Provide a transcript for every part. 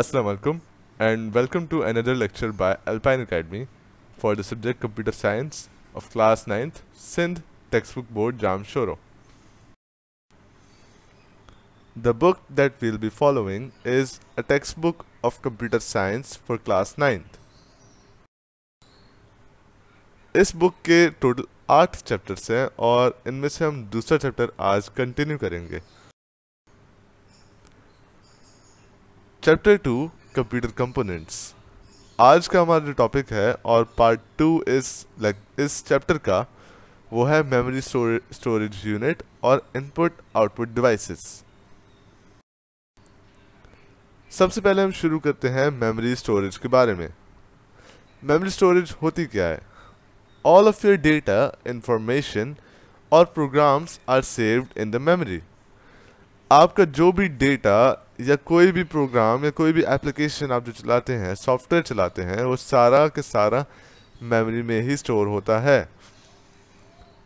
Assalamu alaikum and welcome to another lecture by Alpine Academy for the subject Computer Science of class 9th Sindh textbook board Jamshoro. The book that we'll be following is a textbook of computer science for class 9th. इस book के total आठ chapters हैं और इनमें से हम दूसरा chapter आज कंटिन्यू करेंगे चैप्टर टू कंप्यूटर कंपोनेंट्स आज का हमारा जो टॉपिक है और पार्ट टू इस लाइक इस चैप्टर का वो है मेमोरी स्टोरेज यूनिट और इनपुट आउटपुट डिवाइसेस सबसे पहले हम शुरू करते हैं मेमोरी स्टोरेज के बारे में मेमोरी स्टोरेज होती क्या है all of your data information और programs are saved in the memory आपका जो भी डेटा या कोई भी प्रोग्राम या कोई भी एप्लीकेशन आप जो चलाते हैं सॉफ्टवेयर चलाते हैं वो सारा के सारा मेमोरी में ही स्टोर होता है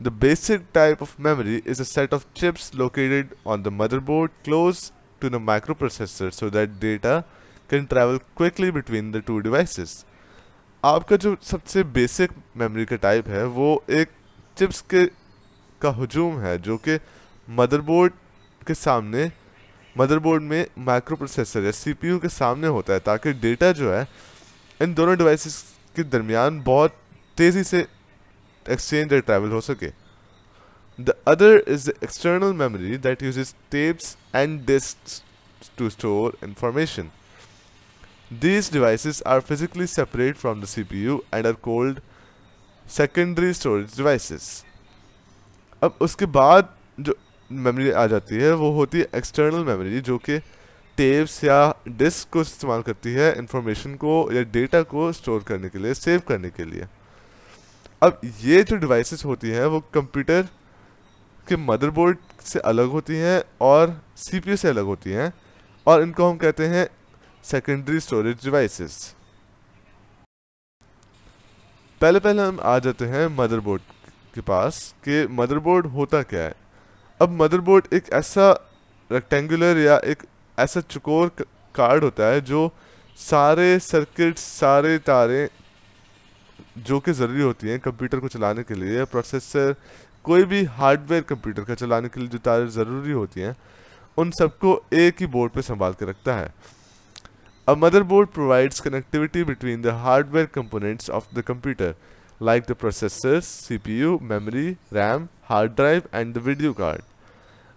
the basic type of memory is a set of chips located on the motherboard close to the microprocessor so that data can travel quickly between the two devices आपका जो सबसे basic memory का type है वो एक chips के का हजूम है जो कि मदरबोर्ड के सामने मदरबोर्ड में माइक्रो प्रोसेसर या सी के सामने होता है ताकि डेटा जो है इन दोनों डिवाइसेस के दरमियान बहुत तेज़ी से एक्सचेंज या ट्रैवल हो सके the other is the external memory that use tapes and disk information these device are physically separate from the C P U and are called secondary storage device अब उसके बाद जो मेमोरी आ जाती है वो होती है एक्सटर्नल मेमोरी जो कि टेप्स या डिस्क को इस्तेमाल करती है इंफॉर्मेशन को या डेटा को स्टोर करने के लिए सेव करने के लिए अब ये जो डिवाइसेस होती हैं वो कंप्यूटर के मदरबोर्ड से अलग होती हैं और सीपीयू से अलग होती हैं और इनको हम कहते हैं सेकेंडरी स्टोरेज डिवाइसेस पहले पहले हम आ जाते हैं मदरबोर्ड के पास कि मदरबोर्ड होता क्या है अब मदरबोर्ड एक ऐसा रेक्टेंगुलर या एक ऐसा चकोर कार्ड होता है जो सारे सर्किट सारे तारे जो कि ज़रूरी होती हैं कंप्यूटर को चलाने के लिए प्रोसेसर कोई भी हार्डवेयर कंप्यूटर का चलाने के लिए जो तारे ज़रूरी होती हैं उन सबको एक ही बोर्ड पे संभाल के रखता है a motherboard provides connectivity between the hardware components of the computer like the processors, CPU, memory, RAM, hard drive and the video card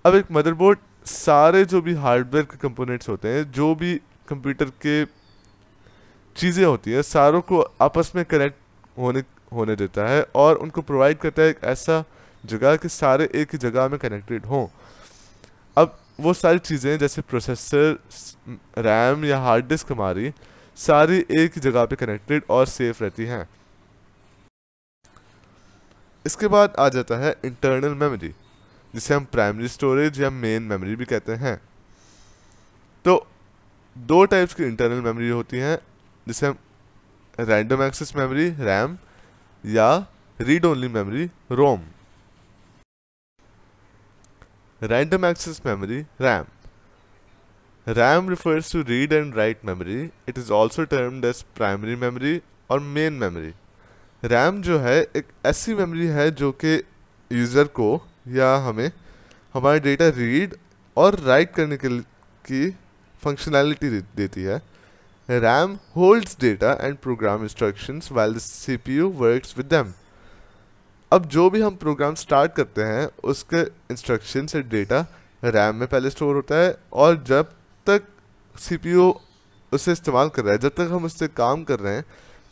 अब एक मदरबोर्ड सारे जो भी हार्डवेयर के कंपोनेंट्स होते हैं जो भी कंप्यूटर के चीज़ें होती हैं सारों को आपस में कनेक्ट होने होने देता है और उनको प्रोवाइड करता है एक ऐसा जगह कि सारे एक ही जगह में कनेक्टेड हों अब वो सारी चीज़ें जैसे प्रोसेसर रैम या हार्ड डिस्क हमारी सारी एक ही जगह पे कनेक्टेड और सेफ रहती हैं इसके बाद आ जाता है इंटरनल मेमोरी जिसे हम प्राइमरी स्टोरेज या मेन मेमोरी भी कहते हैं तो दो टाइप्स की इंटरनल मेमोरी होती हैं जिसे हम रैंडम एक्सेस मेमोरी रैम या read only memory ROM random access memory RAM RAM refers to read and write memory it is also termed as primary memory और मेन मेमोरी रैम जो है एक ऐसी मेमोरी है जो कि यूज़र को या हमें हमारे डेटा रीड और राइट करने के की फंक्शनैलिटी दे, देती है RAM holds data and program instructions while the CPU works with them अब जो भी हम प्रोग्राम स्टार्ट करते हैं उसके इंस्ट्रक्शन से डेटा रैम में पहले स्टोर होता है और जब तक सीपीयू उसे इस्तेमाल कर रहा है जब तक हम उससे काम कर रहे हैं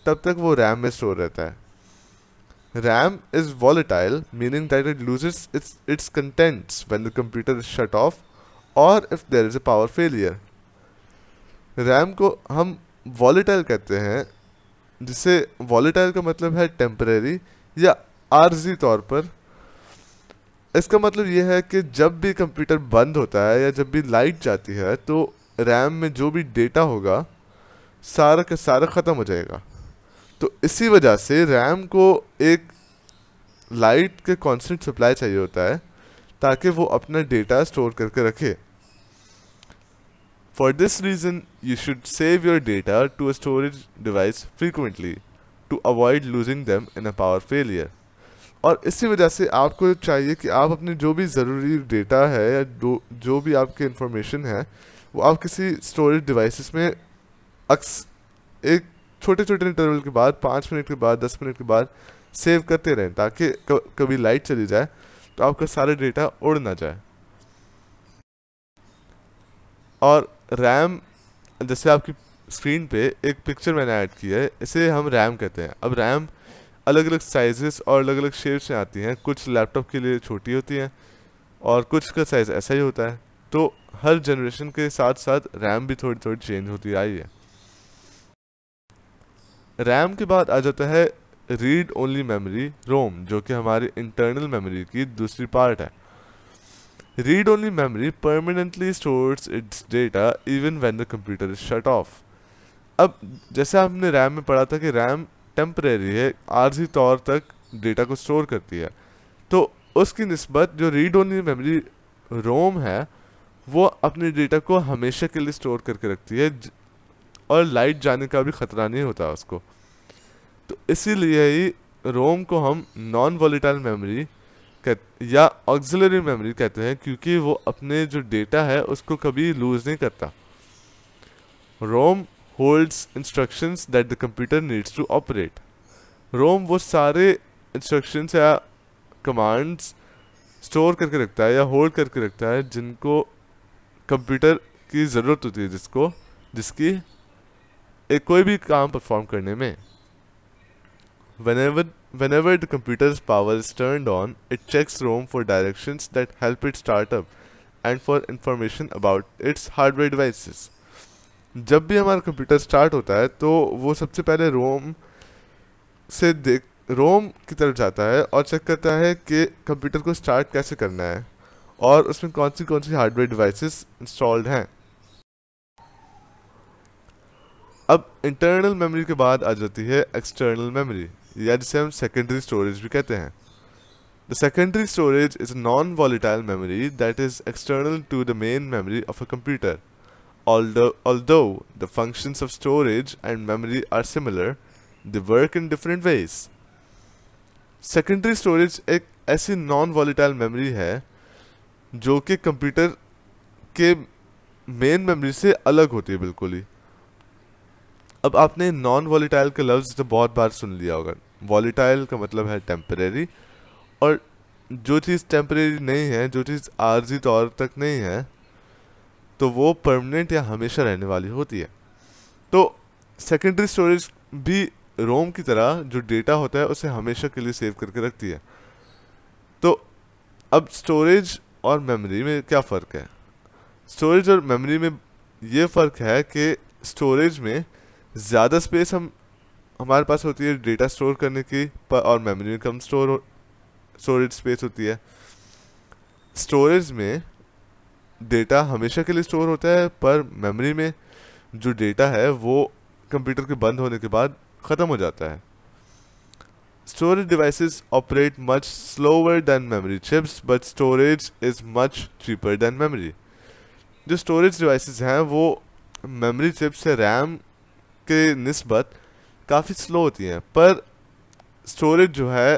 तब तक वो रैम में स्टोर रहता है RAM is volatile meaning that it lose its its contents when the computer is shut off और if there is a power failure RAM को हम वॉलेटाइल कहते हैं जिसे वॉलेटाइल का मतलब है टेम्परेरी या आर्जी तौर पर इसका मतलब यह है कि जब भी कंप्यूटर बंद होता है या जब भी लाइट जाती है तो रैम में जो भी डेटा होगा सारा का सारा ख़त्म हो जाएगा तो इसी वजह से रैम को एक लाइट के कॉन्सेंट सप्लाई चाहिए होता है ताकि वो अपना डेटा स्टोर करके रखे for this reason you should save your data to a storage device frequently to avoid losing them in a power failure और इसी वजह से आपको चाहिए कि आप अपने जो भी ज़रूरी डेटा है या जो भी आपके इंफॉर्मेशन है वो आप किसी स्टोरेज डिवाइसेस में अक्स एक छोटे छोटे इंटरवल के बाद पाँच मिनट के बाद दस मिनट के बाद सेव करते रहें ताकि कभी लाइट चली जाए तो आपका सारा डेटा उड़ ना जाए और रैम जैसे आपकी स्क्रीन पे एक पिक्चर मैंने ऐड की है इसे हम रैम कहते हैं अब रैम अलग अलग साइजेस और अलग अलग शेप्स से आती हैं कुछ लैपटॉप के लिए छोटी होती हैं और कुछ का साइज़ ऐसा ही होता है तो हर जनरेशन के साथ साथ रैम भी थोड़ी थोड़ी चेंज होती आई है रैम के बाद आ जाता है रीड ओनली मेमोरी रोम जो कि हमारी इंटरनल मेमोरी की दूसरी पार्ट है read only memory permanently stores its data even when the computer is shut off अब जैसे हमने रैम में पढ़ा था कि रैम टेम्परेरी है आर्जी तौर तक डेटा को स्टोर करती है तो उसकी नस्बत जो रीड ओनली मेमोरी रोम है वो अपने डेटा को हमेशा के लिए स्टोर करके रखती है और लाइट जाने का भी ख़तरा नहीं होता उसको तो इसीलिए ही रोम को हम नॉन वॉलीटाइल मेमोरी या ऑक्सिलरी मेमोरी कहते हैं क्योंकि वो अपने जो डेटा है उसको कभी लूज नहीं करता ROM holds instructions that the computer needs to operate ROM वो सारे इंस्ट्रक्शंस या कमांड्स स्टोर करके रखता है या होल्ड करके रखता है जिनको कंप्यूटर की ज़रूरत होती है जिसको जिसकी एक कोई भी काम परफॉर्म करने में whenever the computer's power is turn on it checks ROM for direction that help it start up and for information about its hardware devices जब भी हमारा कंप्यूटर स्टार्ट होता है तो वो सबसे पहले रोम से देख रोम की तरफ जाता है और चेक करता है कि कंप्यूटर को स्टार्ट कैसे करना है और उसमें कौन सी कौन सी हार्डवेयर डिवाइसेस इंस्टॉल्ड हैं अब इंटरनल मेमोरी के बाद आ जाती है एक्सटर्नल मेमोरी या जिसे हम सेकेंडरी स्टोरेज भी कहते हैं the secondary storage is non volatile memory that is external to the main memory of a computer although the functions of storage and memory are similar the work in different ways secondary storage एक ऐसी non volatile memory है जो कि computer के main memory से अलग होती है बिल्कुल ही अब आपने नॉन वॉलीटाइल का लफ्ज़ तो बहुत बार सुन लिया होगा वॉलीटाइल का मतलब है टेम्परेरी और जो चीज़ टेम्परेरी नहीं है जो चीज़ आर्जी तौर तक नहीं है तो वो परमानेंट या हमेशा रहने वाली होती है तो सेकेंडरी स्टोरेज भी रोम की तरह जो डेटा होता है उसे हमेशा के लिए सेव करके रखती है तो अब स्टोरेज और मेमोरी में क्या फ़र्क है स्टोरेज और मेमोरी में ये फ़र्क है कि स्टोरेज में ज़्यादा स्पेस हम हमारे पास होती है डेटा स्टोर करने की पर और मेमोरी में कम स्टोर स्टोरेज स्पेस होती है स्टोरेज में डेटा हमेशा के लिए स्टोर होता है पर मेमोरी में जो डेटा है वो कंप्यूटर के बंद होने के बाद ख़त्म हो जाता है storage devices operate much slower than memory chips but storage is much cheaper than memory जो स्टोरेज डिवाइसेस हैं वो मेमोरी चिप्स से रैम के नस्बत काफ़ी स्लो होती हैं पर स्टोरेज जो है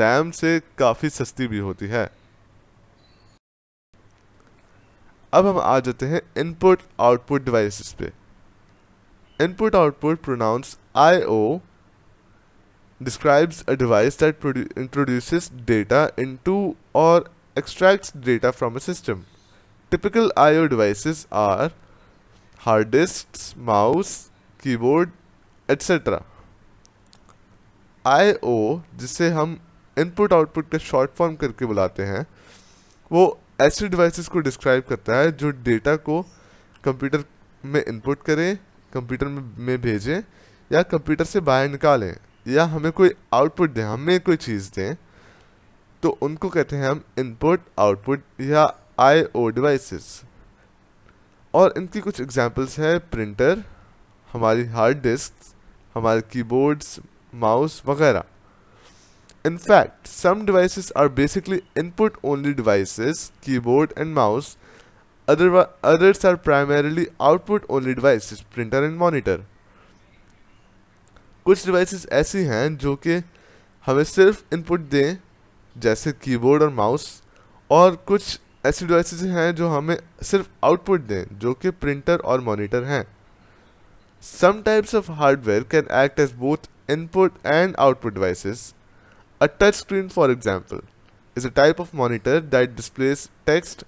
रैम से काफ़ी सस्ती भी होती है अब हम आ जाते हैं इनपुट आउटपुट डिवाइसेस पे input output pronounce I O describes a device that introduce data in to or extract data from a system typical I O devices are hard disk mouse keyboard etcetera I O जिसे हम input output का short form करके बुलाते हैं वो ऐसे devices को describe करता है जो डेटा को कंप्यूटर में इनपुट करें कंप्यूटर में भेजें या कंप्यूटर से बाहर निकालें या हमें कोई आउटपुट दें हमें कोई चीज़ दें तो उनको कहते हैं हम इनपुट आउटपुट या आई ओ डिवाइसेस और इनकी कुछ एग्जांपल्स है प्रिंटर हमारी हार्ड डिस्क हमारे कीबोर्ड्स माउस वगैरह in fact some devices are basically input only devices keyboard and mouse others are primarily output only device printer and monitor कुछ डिवाइस ऐसी हैं जो कि हमें सिर्फ इनपुट दें जैसे कीबोर्ड और माउस और कुछ ऐसी डिवाइस हैं जो हमें सिर्फ आउटपुट दें जो कि प्रिंटर और मोनीटर हैं Some types of hardware can act as both input and output devices. A touchscreen, for example, is a type of monitor that displays text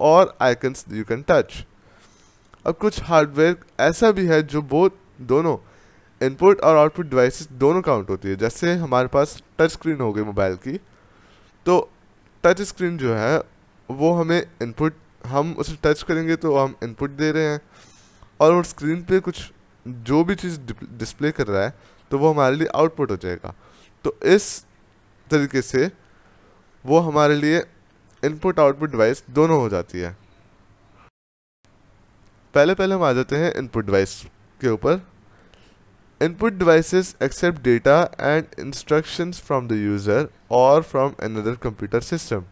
और आइकन्स यू कैन टच अब कुछ hardware ऐसा भी है जो बहुत दोनों इनपुट और आउटपुट डिवाइसेस दोनों काउंट होती है जैसे हमारे पास टच स्क्रीन हो गई मोबाइल की तो टच स्क्रीन जो है वो हमें इनपुट हम उसे टच करेंगे तो हम इनपुट दे रहे हैं और वो स्क्रीन पे कुछ जो भी चीज़ डिस्प्ले कर रहा है तो वो हमारे लिए आउटपुट हो जाएगा तो इस तरीके से वो हमारे लिए इनपुट आउटपुट डिवाइस दोनों हो जाती है पहले पहले हम आ जाते हैं इनपुट डिवाइस के ऊपर input devices accept data and instructions from the user or from another computer system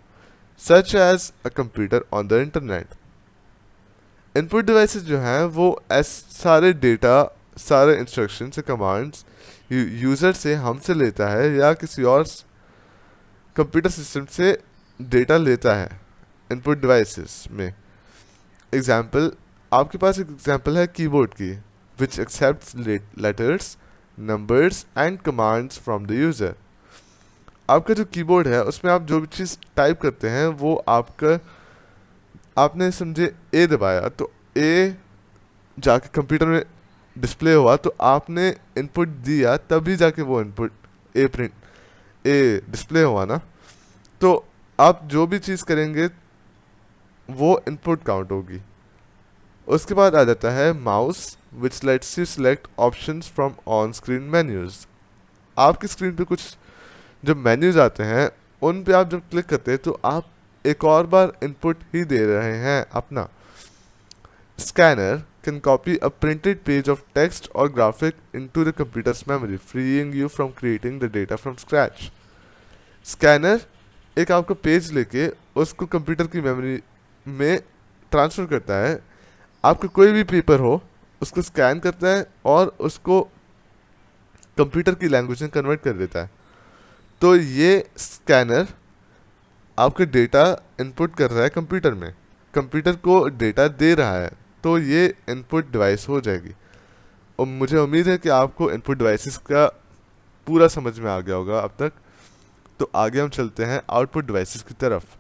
such as a computer on the internet input devices जो हैं वो एस सारे डेटा सारे इंस्ट्रक्शन से कमांड्स यूज़र से हमसे लेता है या किसी और कंप्यूटर सिस्टम से डेटा लेता है इनपुट डिवाइसेस में एग्जांपल आपके पास एक एग्जांपल है कीबोर्ड की which accept letters numbers and commands from the user आपका जो कीबोर्ड है उसमें आप जो भी चीज़ टाइप करते हैं वो आपका आपने समझे ए दबाया तो ए जाके कंप्यूटर में डिस्प्ले हुआ तो आपने इनपुट दिया तभी जाके वो इनपुट ए प्रिंट ए डिस्प्ले हुआ ना तो आप जो भी चीज़ करेंगे वो इनपुट काउंट होगी उसके बाद आ जाता है mouse which lets you select option from on screen menus आपकी स्क्रीन पे कुछ जो मेन्यूज आते हैं उन पे आप जब क्लिक करते हैं तो आप एक और बार इनपुट ही दे रहे हैं अपना scanner can copy a printed page of text और graphic into the computer's memory freeing you from creating the data from scratch scanner एक आपको पेज लेके उसको कंप्यूटर की मेमोरी में ट्रांसफ़र करता है आपका कोई भी पेपर हो उसको स्कैन करता है और उसको कंप्यूटर की लैंग्वेज में कन्वर्ट कर देता है तो ये स्कैनर आपका डेटा इनपुट कर रहा है कंप्यूटर में कंप्यूटर को डेटा दे रहा है तो ये इनपुट डिवाइस हो जाएगी और मुझे उम्मीद है कि आपको इनपुट डिवाइसेस का पूरा समझ में आ गया होगा अब तक तो आगे हम चलते हैं आउटपुट डिवाइसेस की तरफ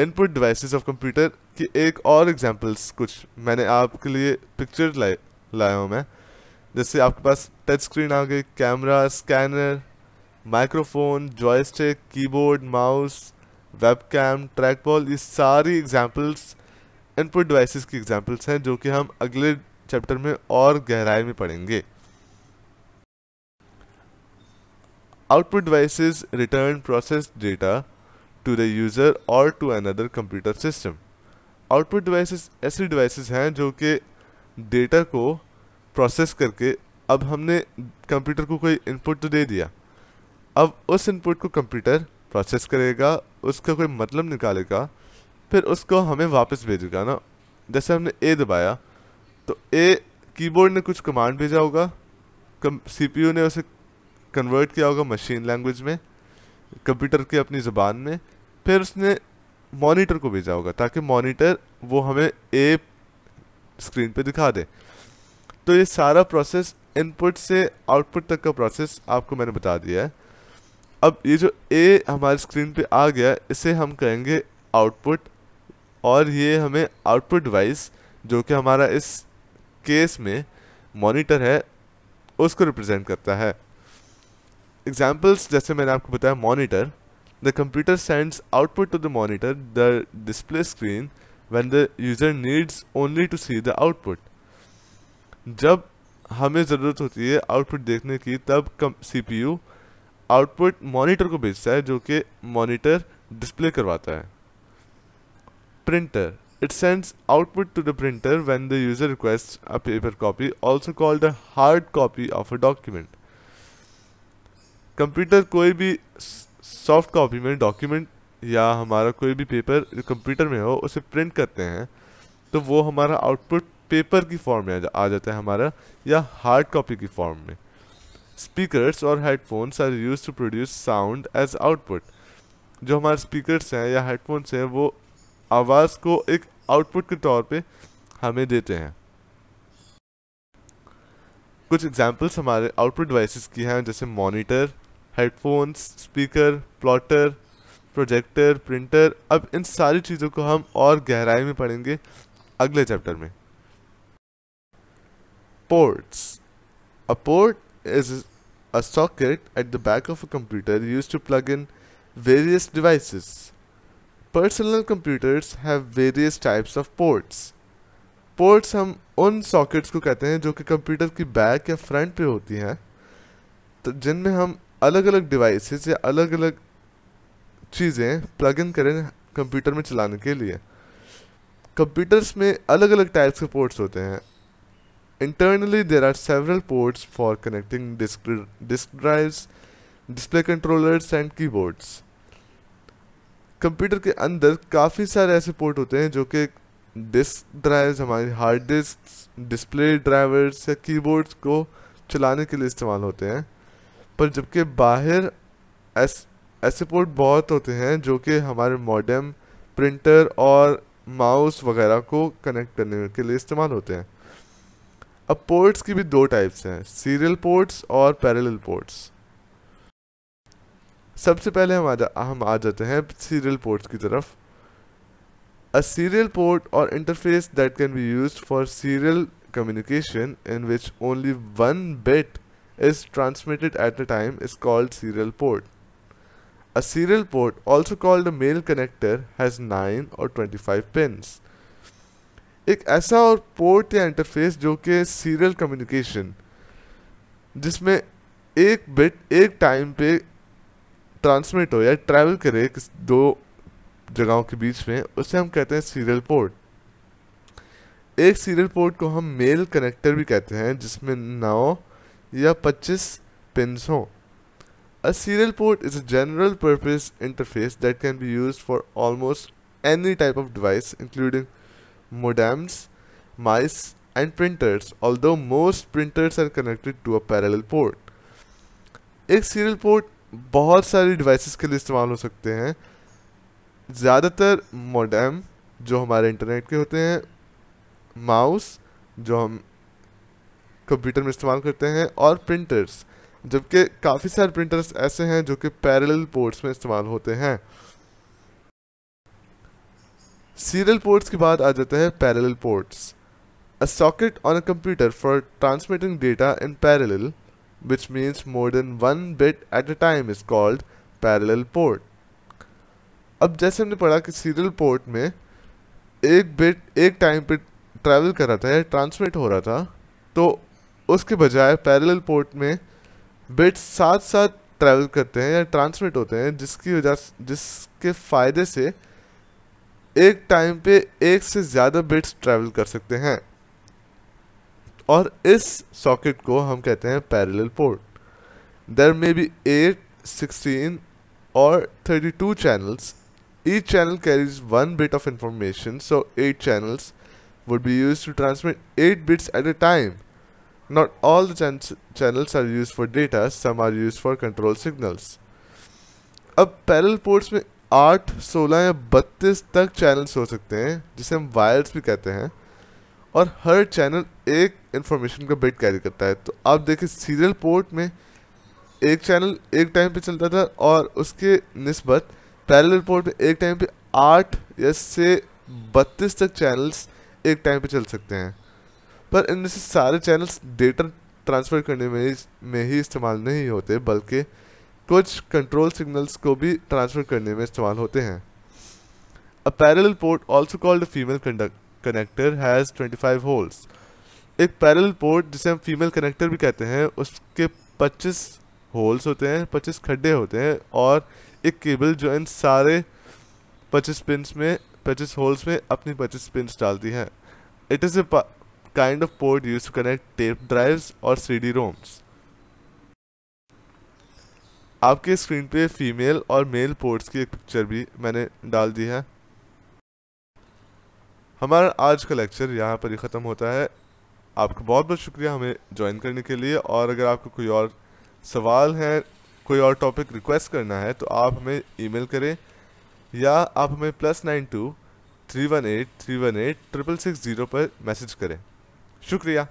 इनपुट डिवाइसेस ऑफ कंप्यूटर की एक और एग्जांपल्स कुछ मैंने आपके लिए पिक्चर लाए लाया हूँ मैं जैसे आपके पास टच स्क्रीन आ गई camera scanner microphone joystick keyboard mouse webcam trackball ये सारी एग्जांपल्स इनपुट डिवाइसेस की एग्जांपल्स हैं जो कि हम अगले चैप्टर में और गहराई में पढ़ेंगे output devices return process data to the user or to another computer system output devices ऐसी डिवाइसेस हैं जो कि डेटा को प्रोसेस करके अब हमने कंप्यूटर को कोई इनपुट तो दे दिया अब उस इनपुट को कंप्यूटर प्रोसेस करेगा उसका कोई मतलब निकालेगा फिर उसको हमें वापस भेजेगा ना जैसे हमने ए दबाया तो ए कीबोर्ड ने कुछ कमांड भेजा होगा सी ने उसे कन्वर्ट किया होगा मशीन लैंग्वेज में कंप्यूटर की अपनी ज़बान में फिर उसने मॉनिटर को भेजा होगा ताकि मॉनिटर वो हमें ए स्क्रीन पे दिखा दे तो ये सारा प्रोसेस इनपुट से आउटपुट तक का प्रोसेस आपको मैंने बता दिया है अब ये जो ए हमारे स्क्रीन पे आ गया इसे हम कहेंगे आउटपुट और ये हमें आउटपुट डिवाइस जो कि हमारा इस केस में मॉनिटर है उसको रिप्रेजेंट करता है एग्जाम्पल्स जैसे मैंने आपको बताया monitor the computer sends output to the monitor the display screen when the user needs only to see the output जब हमें ज़रूरत होती है आउटपुट देखने की तब कम C P U output monitor को भेजता है जो कि मॉनिटर डिस्प्ले करवाता है printer it sends output to the printer when the user request a paper copy also called a hard copy of a document computer कोई भी सॉफ्ट कॉपी में डॉक्यूमेंट या हमारा कोई भी पेपर कंप्यूटर में हो उसे प्रिंट करते हैं तो वो हमारा आउटपुट पेपर की फॉर्म में आ जाता है हमारा या हार्ड कॉपी की फॉर्म में स्पीकर्स और headphones are use to produce sound as output जो हमारे स्पीकर्स हैं या हेडफोन्स हैं वो आवाज़ को एक आउटपुट के तौर पे हमें देते हैं कुछ एग्जांपल्स हमारे आउटपुट डिवाइसेस की हैं जैसे monitor headphones speaker plotter projector printer अब इन सारी चीज़ों को हम और गहराई में पढ़ेंगे अगले चैप्टर में ports a port is a socket at the back of a computer used to plug in various devices. Personal computers have various types of ports. Ports हम उन सॉकेट्स को कहते हैं जो कि कंप्यूटर की बैक या फ्रंट पे होती हैं तो जिनमें हम अलग अलग डिवाइसेस या अलग अलग चीज़ें प्लग इन करें कंप्यूटर में चलाने के लिए कंप्यूटर्स में अलग अलग टाइप्स के पोर्ट्स होते हैं Internally, there are several ports for connecting disk, disk drives, display controllers and keyboards computer के अंदर काफ़ी सारे ऐसे पोर्ट होते हैं जो कि डिस्क ड्राइव्स हमारी हार्ड डिस्क डिस्प्ले ड्राइवर्स या कीबोर्ड्स को चलाने के लिए इस्तेमाल होते हैं पर जबकि बाहर ऐस, ऐसे पोर्ट बहुत होते हैं जो कि हमारे मॉडेम प्रिंटर और माउस वगैरह को कनेक्ट करने के लिए इस्तेमाल होते हैं अब पोर्ट्स की भी दो टाइप्स हैं सीरियल पोर्ट्स और पैरेलल पोर्ट्स सबसे पहले हम आ जा हम आ जाते हैं सीरियल पोर्ट्स की तरफ a serial port or interface that can be use for serial communication in which only one bit is transmitted at a time is called serial port a serial port also called male connector has nine or twenty five pin एक ऐसा और port या interface जो कि serial communication जिसमें एक bit एक time पे ट्रांसमिट हो या ट्रैवल करे दो जगहों के बीच में उसे हम कहते हैं सीरियल पोर्ट एक सीरियल पोर्ट को हम मेल कनेक्टर भी कहते हैं जिसमें नौ या पच्चीस पिंस हों a serial port is a general purpose interface that can be used for almost any type of device including modems, mice and printers although most printers are connected to a parallel port. एक serial port बहुत सारे devices के लिए इस्तेमाल हो सकते हैं ज़्यादातर मोडेम जो हमारे इंटरनेट के होते हैं माउस जो हम कंप्यूटर में इस्तेमाल करते हैं और प्रिंटर्स जबकि काफ़ी सारे प्रिंटर्स ऐसे हैं जो कि पैरेलल पोर्ट्स में इस्तेमाल होते हैं सीरियल पोर्ट्स के बाद आ जाते हैं parallel ports a socket on a computer for transmitting data in parallel which means more than one bit at a time is called parallel port अब जैसे हमने पढ़ा कि सीरियल पोर्ट में एक बिट एक टाइम पर ट्रैवल कर रहा था या ट्रांसमिट हो रहा था तो उसके बजाय पैरेलल पोर्ट में बिट्स साथ साथ ट्रैवल करते हैं या ट्रांसमिट होते हैं जिसकी वजह जिसके फ़ायदे से एक टाइम पे एक से ज़्यादा बिट्स ट्रैवल कर सकते हैं और इस सॉकेट को हम कहते हैं parallel port there may be eight sixteen or thirty two channels each channel carries one bit of information so eight channels would be use to transmit eight bits at a time not all the channels are use for data some are use for control signals अब parallel ports में आठ सोलह या बत्तीस तक channels हो सकते हैं जिसे हम वायर्स भी कहते हैं और हर चैनल एक इन्फॉर्मेशन का बिट कैरी करता है तो आप देखिए सीरियल पोर्ट में एक चैनल एक टाइम पे चलता था और उसके नस्बत पैरेलल पोर्ट में एक टाइम पे आठ या से बत्तीस तक चैनल्स एक टाइम पे चल सकते हैं पर इनमें से सारे चैनल्स डेटा ट्रांसफ़र करने में में ही इस्तेमाल नहीं होते बल्कि कुछ कंट्रोल सिग्नल्स को भी ट्रांसफर करने में इस्तेमाल होते हैं a parallel port also called female connector has 25 holes एक पैरल पोर्ट जिसे हम फीमेल कनेक्टर भी कहते हैं उसके 25 होल्स होते हैं 25 खड्डे होते हैं और एक केबल जो इन सारे 25 पिंस में 25 होल्स में अपनी 25 पिंस डालती है it is a kind of port use to connect tape drives और सी डी रोम्स आपके स्क्रीन पे फीमेल और मेल पोर्ट्स की एक पिक्चर भी मैंने डाल दी है हमारा आज का लेक्चर यहाँ पर ही ख़त्म होता है आपका बहुत बहुत शुक्रिया हमें ज्वाइन करने के लिए और अगर आपको कोई और सवाल है कोई और टॉपिक रिक्वेस्ट करना है तो आप हमें ईमेल करें या आप हमें plus nine two three one eight three one eight triple six zero पर मैसेज करें शुक्रिया